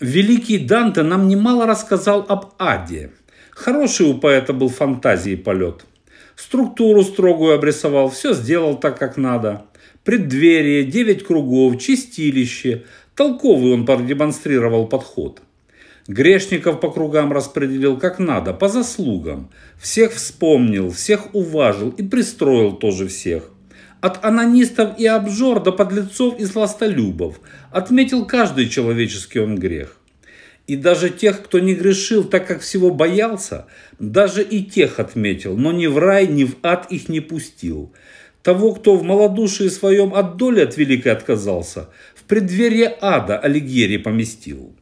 Великий Данте нам немало рассказал об аде. Хороший у поэта был фантазии полет. Структуру строгую обрисовал, все сделал так, как надо. Преддверие, девять кругов, чистилище. Толковый он продемонстрировал подход. Грешников по кругам распределил как надо, по заслугам. Всех вспомнил, всех уважил и пристроил тоже всех. От анонистов и обжор до подлецов и сластолюбов отметил каждый человеческий он грех. И даже тех, кто не грешил, так как всего боялся, даже и тех отметил, но ни в рай, ни в ад их не пустил. Того, кто в малодушии своем от доли от великой отказался, в преддверие ада Алигьери поместил.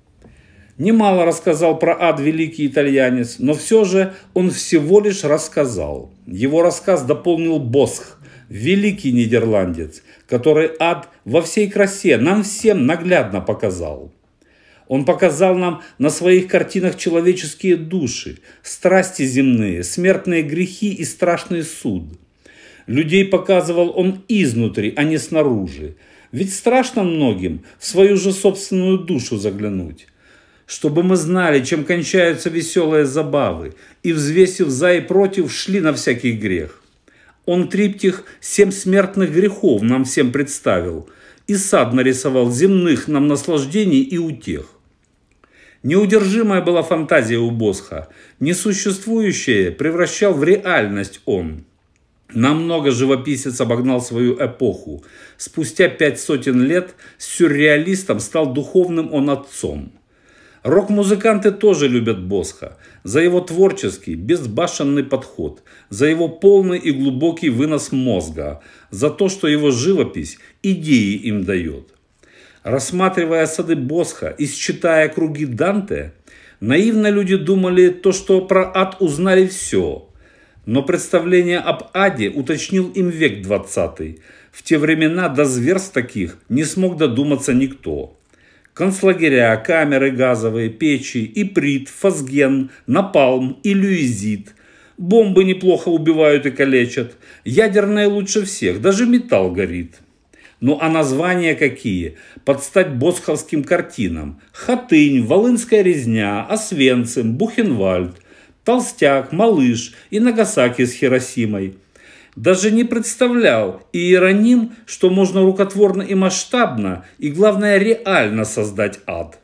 Немало рассказал про ад великий итальянец, но все же он всего лишь рассказал. Его рассказ дополнил Босх – великий нидерландец, который ад во всей красе нам всем наглядно показал. Он показал нам на своих картинах человеческие души, страсти земные, смертные грехи и страшный суд. Людей показывал он изнутри, а не снаружи. Ведь страшно многим в свою же собственную душу заглянуть. Чтобы мы знали, чем кончаются веселые забавы, и, взвесив за и против, шли на всякий грех. Он триптих «Семь смертных грехов» нам всем представил. И сад нарисовал земных нам наслаждений и утех. Неудержимая была фантазия у Босха. Несуществующее превращал в реальность он. Намного живописец обогнал свою эпоху. Спустя пять сотен лет сюрреалистом стал духовным он отцом – Рок-музыканты тоже любят Босха за его творческий, безбашенный подход, за его полный и глубокий вынос мозга, за то, что его живопись идеи им дает. Рассматривая сады Босха и считая круги Данте, наивно люди думали то, что про ад узнали все. Но представление об аде уточнил им век 20. В те времена до зверств таких не смог додуматься никто концлагеря, камеры газовые, печи, иприт, фазген, напалм и люизит. Бомбы неплохо убивают и калечат. Ядерное лучше всех, даже металл горит. Ну а названия какие? Под стать босховским картинам. Хатынь, Волынская резня, Освенцим, Бухенвальд, Толстяк, Малыш и Нагасаки с Хиросимой – даже не представлял Иероним, что можно рукотворно и масштабно, и главное реально создать ад.